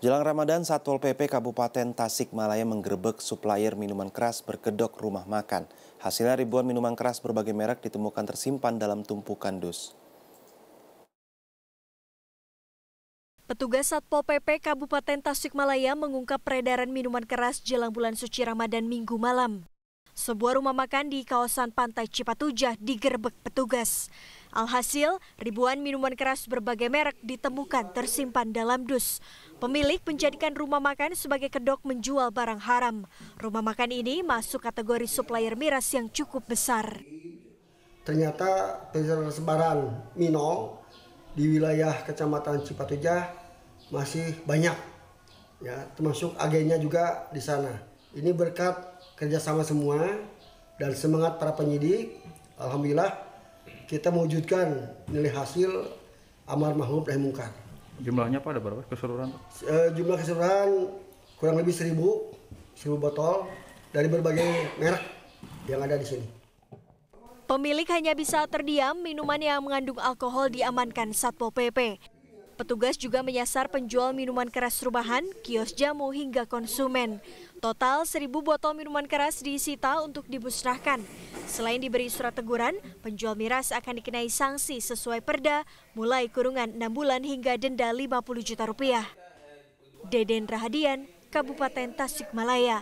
Jelang Ramadan, Satpol PP Kabupaten Tasikmalaya menggerebek supplier minuman keras berkedok rumah makan. Hasilnya ribuan minuman keras berbagai merek ditemukan tersimpan dalam tumpukan dus. Petugas Satpol PP Kabupaten Tasikmalaya mengungkap peredaran minuman keras jelang bulan suci Ramadan minggu malam. Sebuah rumah makan di kawasan Pantai Cipatujah digerebek petugas. Alhasil, ribuan minuman keras berbagai merek ditemukan tersimpan dalam dus. Pemilik menjadikan rumah makan sebagai kedok menjual barang haram. Rumah makan ini masuk kategori supplier miras yang cukup besar. Ternyata penjualan sebaran Mino di wilayah Kecamatan Cipatujah masih banyak. Ya, termasuk agennya juga di sana. Ini berkat kerjasama semua dan semangat para penyidik. Alhamdulillah kita mewujudkan nilai hasil amar makhluk yang mungkar. Jumlahnya apa ada berapa keseluruhan? E, jumlah keseluruhan kurang lebih seribu, seribu botol dari berbagai merek yang ada di sini. Pemilik hanya bisa terdiam, minuman yang mengandung alkohol diamankan Satpol PP. Petugas juga menyasar penjual minuman keras rumahan, kios jamu hingga konsumen. Total 1.000 botol minuman keras disita untuk dimusnahkan. Selain diberi surat teguran, penjual miras akan dikenai sanksi sesuai perda mulai kurungan 6 bulan hingga denda 50 juta rupiah. Deden Rahadian, Kabupaten Tasikmalaya.